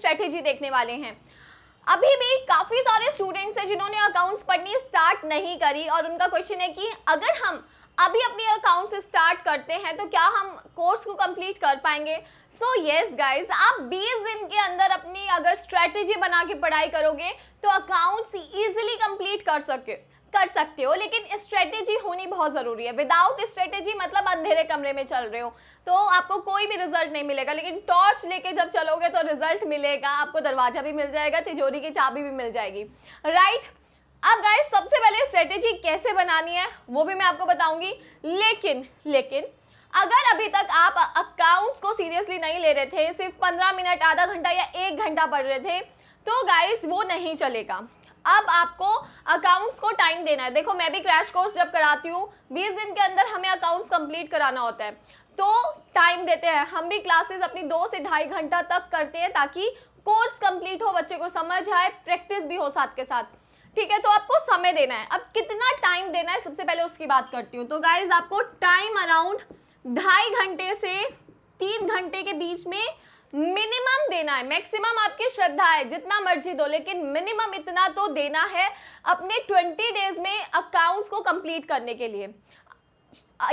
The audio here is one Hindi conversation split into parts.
स्ट्रेटेजी देखने वाले हैं अभी भी काफ़ी सारे स्टूडेंट्स हैं जिन्होंने अकाउंट्स पढ़नी स्टार्ट नहीं करी और उनका क्वेश्चन है कि अगर हम अभी अपने अकाउंट्स स्टार्ट करते हैं तो क्या हम कोर्स को कंप्लीट कर पाएंगे सो येस गाइज आप 20 दिन के अंदर अपनी अगर स्ट्रेटेजी बना के पढ़ाई करोगे तो अकाउंट्स ईजिली कंप्लीट कर सके कर सकते हो लेकिन स्ट्रेटेजी होनी बहुत ज़रूरी है विदाउट स्ट्रेटेजी मतलब अंधेरे कमरे में चल रहे हो तो आपको कोई भी रिजल्ट नहीं मिलेगा लेकिन टॉर्च लेके जब चलोगे तो रिजल्ट मिलेगा आपको दरवाज़ा भी मिल जाएगा तिजोरी की चाबी भी मिल जाएगी राइट अब गाइस सबसे पहले स्ट्रेटेजी कैसे बनानी है वो भी मैं आपको बताऊंगी लेकिन लेकिन अगर अभी तक आप अकाउंट्स को सीरियसली नहीं ले रहे थे सिर्फ पंद्रह मिनट आधा घंटा या एक घंटा पढ़ रहे थे तो गाइस वो नहीं चलेगा अब आपको अकाउंट्स को टाइम देना है देखो मैं भी क्रैश कोर्स जब कराती हूँ 20 दिन के अंदर हमें अकाउंट्स कंप्लीट कराना होता है तो टाइम देते हैं हम भी क्लासेस अपनी दो से ढाई घंटा तक करते हैं ताकि कोर्स कंप्लीट हो बच्चे को समझ आए प्रैक्टिस भी हो साथ के साथ ठीक है तो आपको समय देना है अब कितना टाइम देना है सबसे पहले उसकी बात करती हूँ तो गाइज आपको टाइम अराउंड ढाई घंटे से तीन घंटे के बीच में मिनिमम देना है मैक्सिमम आपकी श्रद्धा है जितना मर्जी दो लेकिन मिनिमम इतना तो देना है अपने ट्वेंटी डेज में अकाउंट्स को कंप्लीट करने के लिए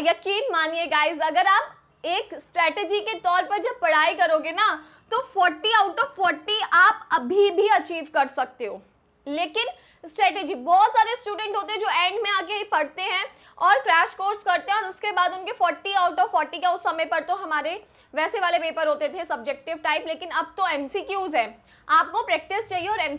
यकीन मानिए गाइज अगर आप एक स्ट्रेटजी के तौर पर जब पढ़ाई करोगे ना तो 40 आउट ऑफ 40 आप अभी भी अचीव कर सकते हो लेकिन स्ट्रेटेजी बहुत सारे स्टूडेंट होते हैं जो एंड में आके ही पढ़ते हैं और क्रैश कोर्स करते हैं और उसके बाद उनके 40 आउट ऑफ 40 का उस समय पर तो हमारे वैसे वाले पेपर होते थे सब्जेक्टिव टाइप लेकिन अब तो एम है आपको प्रैक्टिस चाहिए और एम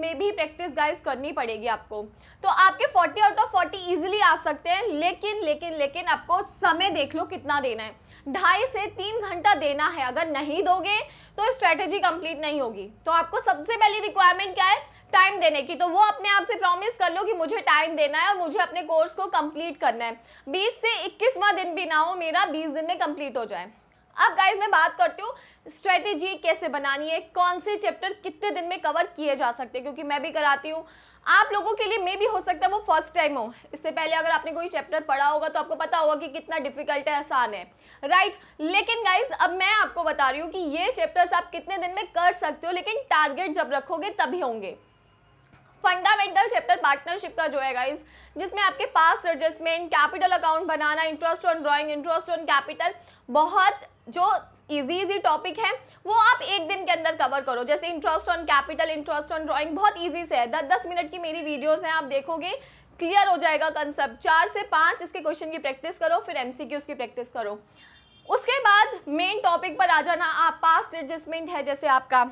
में भी प्रैक्टिस गाइज करनी पड़ेगी आपको तो आपके 40 आउट ऑफ 40 इजीली आ सकते हैं लेकिन लेकिन लेकिन आपको समय देख लो कितना देना है ढाई से तीन घंटा देना है अगर नहीं दोगे तो स्ट्रेटेजी कंप्लीट नहीं होगी तो आपको सबसे पहली रिक्वायरमेंट क्या है टाइम देने की तो वो अपने आप से प्रॉमिस कर लो कि मुझे टाइम देना है और मुझे अपने कोर्स को कंप्लीट करना है बीस से इक्कीसवा दिन भी ना हो मेरा बीस दिन में कंप्लीट हो जाए अब गाइज मैं बात करती हूँ स्ट्रेटेजी कैसे बनानी है कौन से चैप्टर कितने दिन में कवर किए जा सकते हैं क्योंकि मैं भी कराती हूँ आप लोगों के लिए मे भी हो सकता है वो फर्स्ट टाइम हो इससे पहले अगर आपने कोई चैप्टर पढ़ा होगा तो आपको पता होगा कि कितना डिफिकल्ट है आसान है राइट right? लेकिन गाइज अब मैं आपको बता रही हूँ कि ये चैप्टर्स आप कितने दिन में कर सकते हो लेकिन टारगेट जब रखोगे तभी होंगे फंडामेंटल चैप्टर पार्टनरशिप का जो है गाइज जिसमें आपके पास एडजस्टमेंट कैपिटल अकाउंट बनाना interest on drawing interest on capital बहुत जो इजी इजी टॉपिक है वो आप एक दिन के अंदर कवर करो जैसे interest on capital interest on drawing बहुत इजी से है दस दस मिनट की मेरी वीडियोस हैं आप देखोगे क्लियर हो जाएगा कंसेप्ट चार से पाँच इसके क्वेश्चन की प्रैक्टिस करो फिर एम की प्रैक्टिस करो उसके बाद मेन टॉपिक पर आ जाना आप पास्ट एडजस्टमेंट है जैसे आपका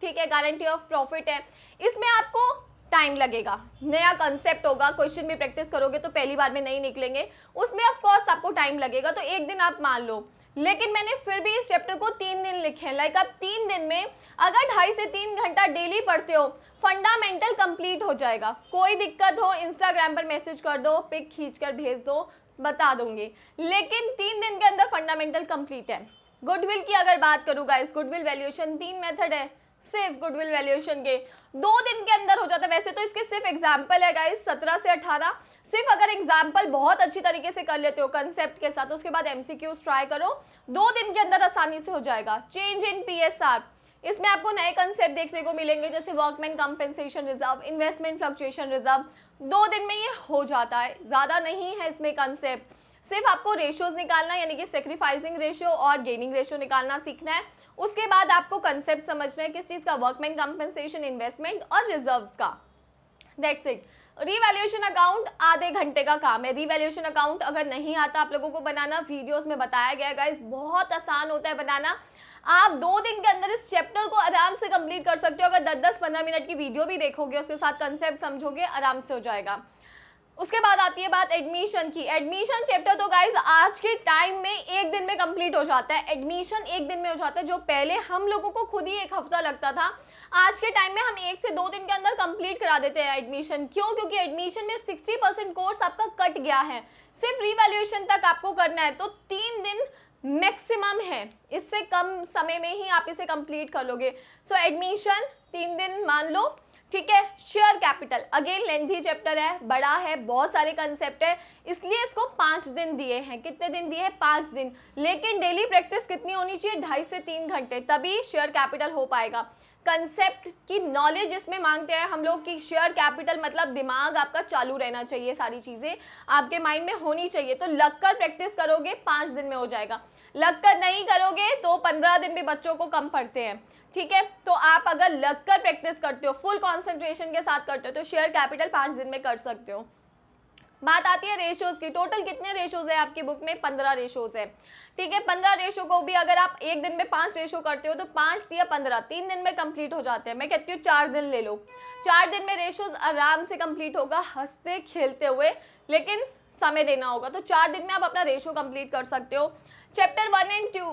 ठीक है गारंटी ऑफ प्रॉफिट है इसमें आपको टाइम लगेगा नया कंसेप्ट होगा क्वेश्चन भी प्रैक्टिस करोगे तो पहली बार में नहीं निकलेंगे उसमें ऑफकोर्स आपको टाइम लगेगा तो एक दिन आप मान लो लेकिन मैंने फिर भी इस चैप्टर को तीन दिन लिखे हैं लाइक आप तीन दिन में अगर ढाई से तीन घंटा डेली पढ़ते हो फंडामेंटल कंप्लीट हो जाएगा कोई दिक्कत हो इंस्टाग्राम पर मैसेज कर दो पिक खींच कर भेज दो बता दूंगी लेकिन तीन दिन के अंदर फंडामेंटल कंप्लीट है गुडविल की अगर बात करूँगा इस गुडविल वैल्यूएशन तीन मेथड है सिर्फ गुडविल वैल्यूएशन के दो दिन के अंदर हो जाता है वैसे तो इसके सिर्फ एग्जाम्पल है गाइस सत्रह से अठारह सिर्फ अगर एग्जाम्पल बहुत अच्छी तरीके से कर लेते हो कंसेप्ट के साथ उसके बाद एमसीक्यूज ट्राई करो दो दिन के अंदर आसानी से हो जाएगा चेंज इन पीएसआर इसमें आपको नए कंसेप्ट देखने को मिलेंगे जैसे workman compensation reserve investment fluctuation reserve दो दिन में ये हो जाता है ज़्यादा नहीं है इसमें कंसेप्ट सिर्फ आपको रेशियोज निकालना यानी कि सेक्रीफाइसिंग रेशियो और गेनिंग रेशियो निकालना सीखना है उसके बाद आपको कंसेप्ट समझना है किस चीज़ का वर्कमैन कंपनसेशन इन्वेस्टमेंट और रिजर्व का दैट्स इट रीवैल्यूएशन अकाउंट आधे घंटे का काम है रीवैल्यूएशन अकाउंट अगर नहीं आता आप लोगों को बनाना वीडियोस में बताया गया है गाइस बहुत आसान होता है बनाना आप दो दिन के अंदर इस चैप्टर को आराम से कंप्लीट कर सकते हो अगर दस दस पंद्रह मिनट की वीडियो भी देखोगे उसके साथ कंसेप्ट समझोगे आराम से हो जाएगा उसके बाद आती है बात एडमिशन की एडमिशन चैप्टर तो गाइज आज के टाइम में एक दिन में कंप्लीट हो जाता है एडमिशन एक दिन में हो जाता है जो पहले हम लोगों को खुद ही एक हफ्ता लगता था आज के टाइम में हम एक से दो दिन के अंदर कंप्लीट करा देते हैं एडमिशन क्यों क्योंकि एडमिशन में 60 परसेंट कोर्स आपका कट गया है सिर्फ रिवेल्यूशन तक आपको करना है तो तीन दिन मैक्सिमम है इससे कम समय में ही आप इसे कंप्लीट कर लोगे सो एडमिशन तीन दिन मान लो ठीक है share capital again lengthy chapter है बड़ा है बहुत सारे कंसेप्ट है इसलिए इसको पाँच दिन दिए हैं कितने दिन दिए हैं पाँच दिन लेकिन डेली प्रैक्टिस कितनी होनी चाहिए ढाई से तीन घंटे तभी शेयर कैपिटल हो पाएगा कंसेप्ट की नॉलेज इसमें मांगते हैं हम लोग की शेयर कैपिटल मतलब दिमाग आपका चालू रहना चाहिए सारी चीज़ें आपके माइंड में होनी चाहिए तो लग कर प्रैक्टिस करोगे पाँच दिन में हो जाएगा लग कर नहीं करोगे तो पंद्रह दिन भी बच्चों को कम पढ़ते हैं ठीक है तो आप अगर लग कर प्रैक्टिस करते हो फुल कॉन्सेंट्रेशन के साथ करते हो तो शेयर कैपिटल पाँच दिन में कर सकते हो बात आती है रेशियोज की टोटल कितने रेशियोज है आपकी बुक में पंद्रह रेशियोज है ठीक है पंद्रह रेशो को भी अगर आप एक दिन में पांच रेशो करते हो तो पांच या पंद्रह तीन दिन में कंप्लीट हो जाते हैं मैं कहती हूँ चार दिन ले लो चार दिन में रेशो आराम से कंप्लीट होगा हंसते खेलते हुए लेकिन समय देना होगा तो चार दिन में आप अपना रेशो कंप्लीट कर सकते हो चैप्टर वन एंड टू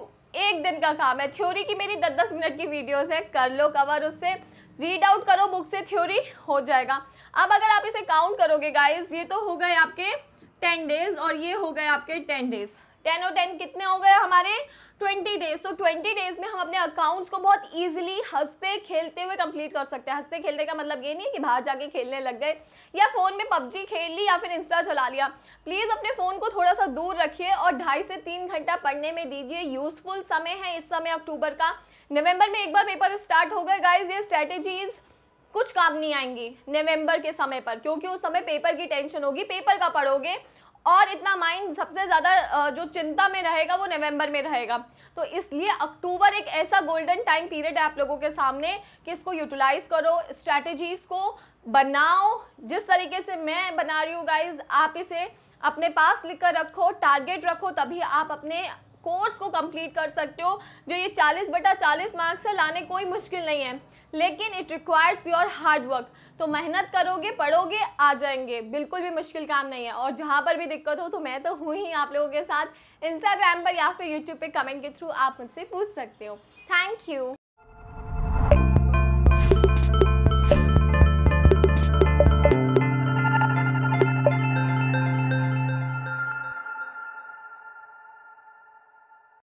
एक दिन का काम है थ्योरी की मेरी दस दस मिनट की वीडियोस है कर लो कवर उससे रीड आउट करो बुक से थ्योरी हो जाएगा अब अगर आप इसे काउंट करोगे गाइज ये तो हो गए आपके टेन डेज और ये हो गए आपके टेन डेज टेन और टेन कितने हो गए हमारे ट्वेंटी डेज तो ट्वेंटी डेज में हम अपने अकाउंट्स को बहुत ईजिली हंसते खेलते हुए कंप्लीट कर सकते हैं हंसते खेलने का मतलब ये नहीं कि बाहर जाके खेलने लग गए या फ़ोन में पबजी खेल ली या फिर इंस्टा चला लिया प्लीज़ अपने फ़ोन को थोड़ा सा दूर रखिए और ढाई से तीन घंटा पढ़ने में दीजिए यूज़फुल समय है इस समय अक्टूबर का नवंबर में एक बार पेपर स्टार्ट हो गए गाइज ये स्ट्रैटेजीज कुछ काम नहीं आएंगी नवंबर के समय पर क्योंकि उस समय पेपर की टेंशन होगी पेपर का पढ़ोगे और इतना माइंड सबसे ज़्यादा जो चिंता में रहेगा वो नवंबर में रहेगा तो इसलिए अक्टूबर एक ऐसा गोल्डन टाइम पीरियड है आप लोगों के सामने कि इसको यूटिलाइज करो स्ट्रैटेजीज को बनाओ जिस तरीके से मैं बना रही हूँ गाइज आप इसे अपने पास लिख कर रखो टारगेट रखो तभी आप अपने कोर्स को कंप्लीट कर सकते हो जो ये 40 बटा 40 मार्क्स है लाने कोई मुश्किल नहीं है लेकिन it requires your hard work तो मेहनत करोगे पढ़ोगे आ जाएंगे बिल्कुल भी मुश्किल काम नहीं है और जहाँ पर भी दिक्कत हो तो मैं तो हूँ ही आप लोगों के साथ इंस्टाग्राम पर या फिर यूट्यूब पर कमेंट के थ्रू आप मुझसे पूछ सकते हो थैंक यू